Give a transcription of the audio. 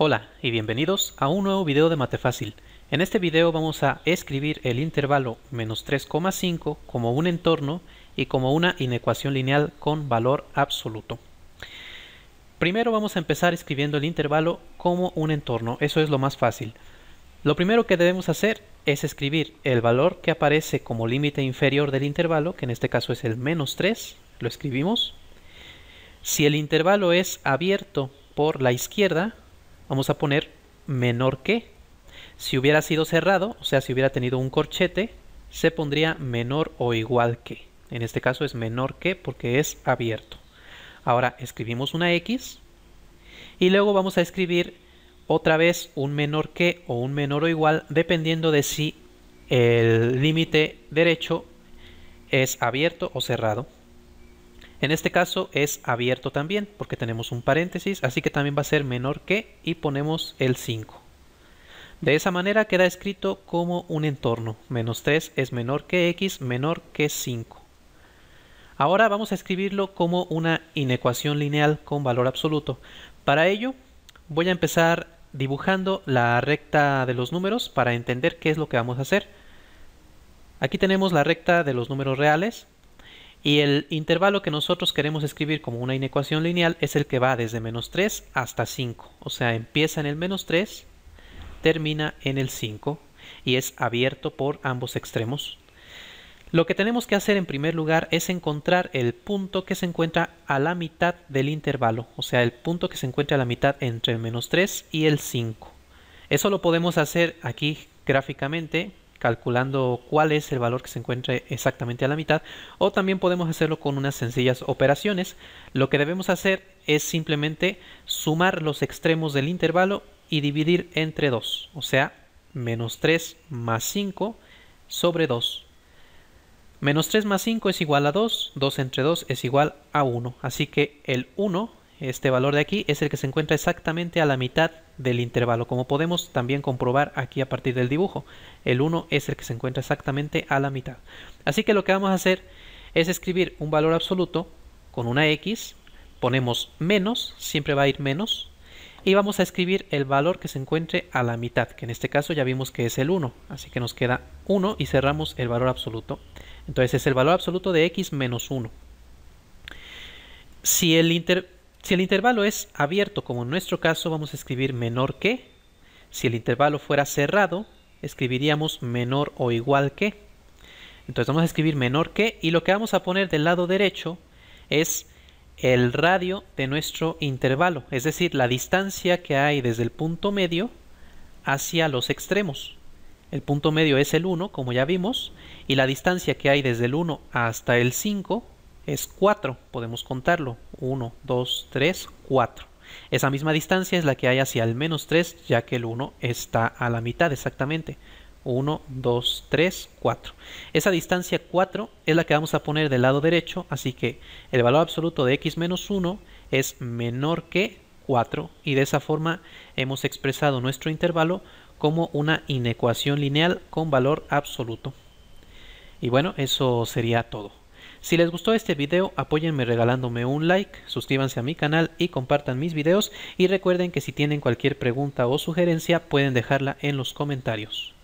Hola y bienvenidos a un nuevo video de Matefácil. En este video vamos a escribir el intervalo menos 3,5 como un entorno y como una inecuación lineal con valor absoluto. Primero vamos a empezar escribiendo el intervalo como un entorno, eso es lo más fácil. Lo primero que debemos hacer es escribir el valor que aparece como límite inferior del intervalo, que en este caso es el menos 3, lo escribimos. Si el intervalo es abierto por la izquierda, vamos a poner menor que. Si hubiera sido cerrado, o sea, si hubiera tenido un corchete, se pondría menor o igual que. En este caso es menor que porque es abierto. Ahora escribimos una X y luego vamos a escribir otra vez un menor que o un menor o igual dependiendo de si el límite derecho es abierto o cerrado. En este caso es abierto también porque tenemos un paréntesis, así que también va a ser menor que y ponemos el 5. De esa manera queda escrito como un entorno. Menos 3 es menor que x menor que 5. Ahora vamos a escribirlo como una inecuación lineal con valor absoluto. Para ello voy a empezar dibujando la recta de los números para entender qué es lo que vamos a hacer. Aquí tenemos la recta de los números reales, y el intervalo que nosotros queremos escribir como una inecuación lineal es el que va desde menos 3 hasta 5. O sea, empieza en el menos 3, termina en el 5 y es abierto por ambos extremos. Lo que tenemos que hacer en primer lugar es encontrar el punto que se encuentra a la mitad del intervalo, o sea, el punto que se encuentra a la mitad entre el menos 3 y el 5. Eso lo podemos hacer aquí gráficamente calculando cuál es el valor que se encuentre exactamente a la mitad o también podemos hacerlo con unas sencillas operaciones. Lo que debemos hacer es simplemente sumar los extremos del intervalo y dividir entre 2, o sea, menos 3 más 5 sobre 2. Menos 3 más 5 es igual a 2, 2 entre 2 es igual a 1, así que el 1 este valor de aquí es el que se encuentra exactamente a la mitad del intervalo, como podemos también comprobar aquí a partir del dibujo. El 1 es el que se encuentra exactamente a la mitad. Así que lo que vamos a hacer es escribir un valor absoluto con una X, ponemos menos, siempre va a ir menos, y vamos a escribir el valor que se encuentre a la mitad, que en este caso ya vimos que es el 1, así que nos queda 1 y cerramos el valor absoluto. Entonces es el valor absoluto de X menos 1. Si el, inter si el intervalo es abierto, como en nuestro caso, vamos a escribir menor que. Si el intervalo fuera cerrado, escribiríamos menor o igual que. Entonces vamos a escribir menor que y lo que vamos a poner del lado derecho es el radio de nuestro intervalo, es decir, la distancia que hay desde el punto medio hacia los extremos. El punto medio es el 1, como ya vimos, y la distancia que hay desde el 1 hasta el 5 es 4, podemos contarlo, 1, 2, 3, 4. Esa misma distancia es la que hay hacia el menos 3, ya que el 1 está a la mitad exactamente. 1, 2, 3, 4. Esa distancia 4 es la que vamos a poner del lado derecho, así que el valor absoluto de x menos 1 es menor que 4 y de esa forma hemos expresado nuestro intervalo como una inecuación lineal con valor absoluto. Y bueno, eso sería todo. Si les gustó este video, apóyenme regalándome un like, suscríbanse a mi canal y compartan mis videos y recuerden que si tienen cualquier pregunta o sugerencia pueden dejarla en los comentarios.